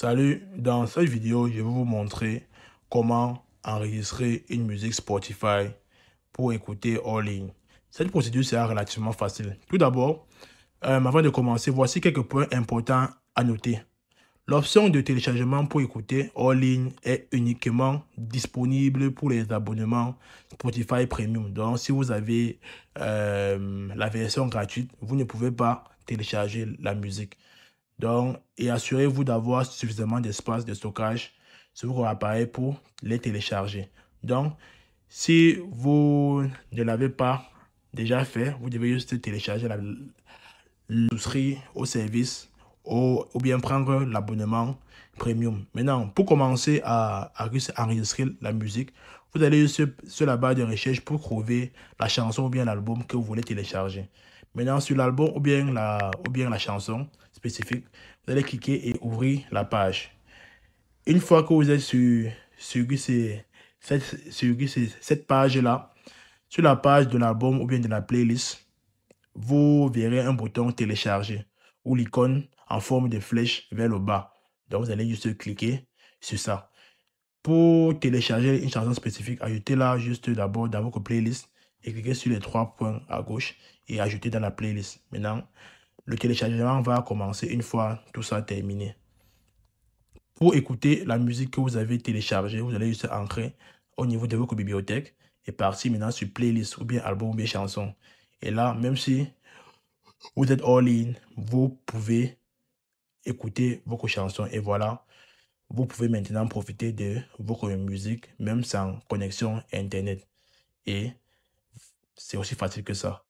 Salut, dans cette vidéo, je vais vous montrer comment enregistrer une musique Spotify pour écouter en ligne. Cette procédure sera relativement facile. Tout d'abord, euh, avant de commencer, voici quelques points importants à noter. L'option de téléchargement pour écouter en ligne est uniquement disponible pour les abonnements Spotify Premium. Donc, si vous avez euh, la version gratuite, vous ne pouvez pas télécharger la musique. Donc, et assurez-vous d'avoir suffisamment d'espace de stockage sur votre appareil pour les télécharger. Donc, si vous ne l'avez pas déjà fait, vous devez juste télécharger la, au service ou, bien prendre l'abonnement premium. Maintenant, pour commencer à, à, enregistrer la musique, vous allez sur, sur la barre de recherche pour trouver la chanson ou bien l'album que vous voulez télécharger. Maintenant, sur l'album ou, bien la, ou bien la chanson, spécifique, vous allez cliquer et ouvrir la page. Une fois que vous êtes sur, sur, cette, cette page-là, sur la page de l'album ou bien de la playlist, vous verrez un bouton télécharger ou l'icône en forme de flèche vers le bas. Donc, vous allez juste cliquer sur ça. Pour télécharger une chanson spécifique, ajoutez-la juste d'abord dans votre playlist et cliquez sur les trois points à gauche et ajoutez dans la playlist. Maintenant, le téléchargement va commencer une fois tout ça terminé. Pour écouter la musique que vous avez téléchargée, vous allez juste entrer au niveau de votre bibliothèque et partir maintenant sur playlist ou bien album ou bien chanson. Et là, même si vous êtes all-in, vous pouvez écouter vos chansons. Et voilà, vous pouvez maintenant profiter de vos musique, même sans connexion Internet. Et c'est aussi facile que ça.